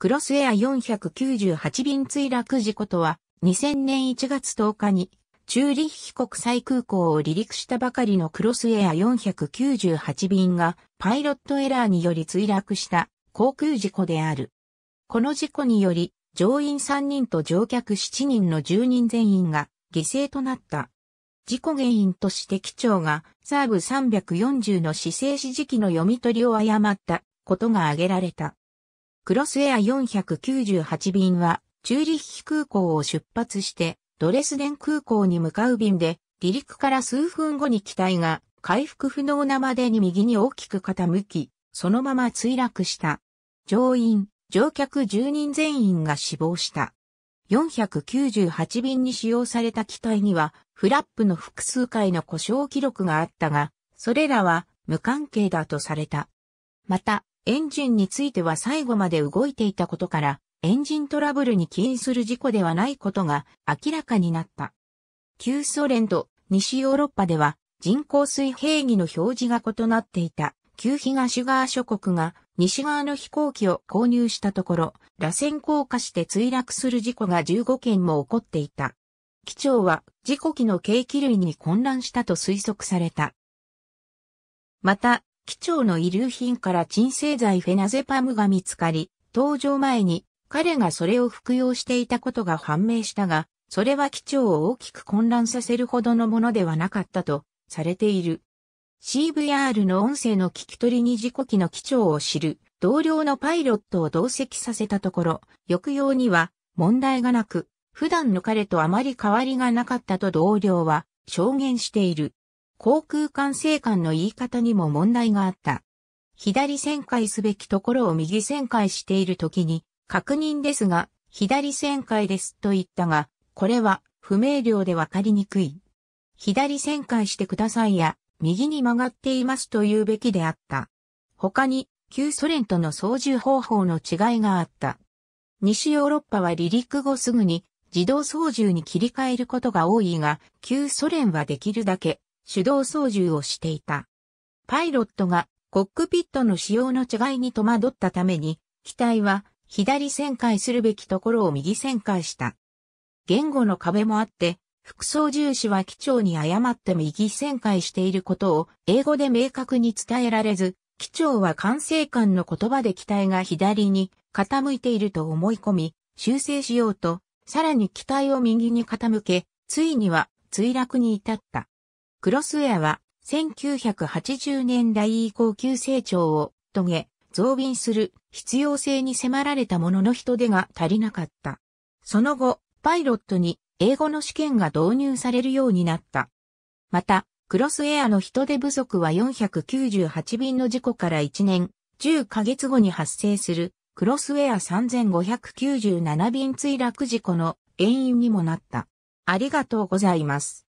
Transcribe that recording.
クロスエア498便墜落事故とは、2000年1月10日に、チューリッヒ国際空港を離陸したばかりのクロスエア498便が、パイロットエラーにより墜落した航空事故である。この事故により、乗員3人と乗客7人の10人全員が犠牲となった。事故原因として機長がサーブ340の姿勢指示器の読み取りを誤ったことが挙げられた。クロスエア498便は、チューリッヒ空港を出発して、ドレスデン空港に向かう便で、離陸から数分後に機体が回復不能なまでに右に大きく傾き、そのまま墜落した。乗員、乗客10人全員が死亡した。498便に使用された機体には、フラップの複数回の故障記録があったが、それらは無関係だとされた。また、エンジンについては最後まで動いていたことから、エンジントラブルに起因する事故ではないことが明らかになった。旧ソ連と西ヨーロッパでは人工水平儀の表示が異なっていた旧東側諸国が西側の飛行機を購入したところ、螺旋降下して墜落する事故が15件も起こっていた。機長は事故機の計器類に混乱したと推測された。また、機長の遺留品から鎮静剤フェナゼパムが見つかり、搭乗前に彼がそれを服用していたことが判明したが、それは機長を大きく混乱させるほどのものではなかったとされている。CVR の音声の聞き取りに事故機の機長を知る同僚のパイロットを同席させたところ、抑揚には問題がなく、普段の彼とあまり変わりがなかったと同僚は証言している。航空管制官の言い方にも問題があった。左旋回すべきところを右旋回している時に、確認ですが、左旋回ですと言ったが、これは不明瞭でわかりにくい。左旋回してくださいや、右に曲がっていますと言うべきであった。他に、旧ソ連との操縦方法の違いがあった。西ヨーロッパは離陸後すぐに自動操縦に切り替えることが多いが、旧ソ連はできるだけ手動操縦をしていた。パイロットがコックピットの仕様の違いに戸惑ったために、機体は左旋回するべきところを右旋回した。言語の壁もあって、副操縦士は機長に誤って右旋回していることを英語で明確に伝えられず、機長は管制官の言葉で機体が左に傾いていると思い込み、修正しようと、さらに機体を右に傾け、ついには墜落に至った。クロスウェアは1980年代以降急成長を遂げ、増便する必要性に迫られたものの人手が足りなかった。その後、パイロットに英語の試験が導入されるようになった。また、クロスウェアの人手不足は498便の事故から1年、10ヶ月後に発生するクロスウェア3597便墜落事故の原因にもなった。ありがとうございます。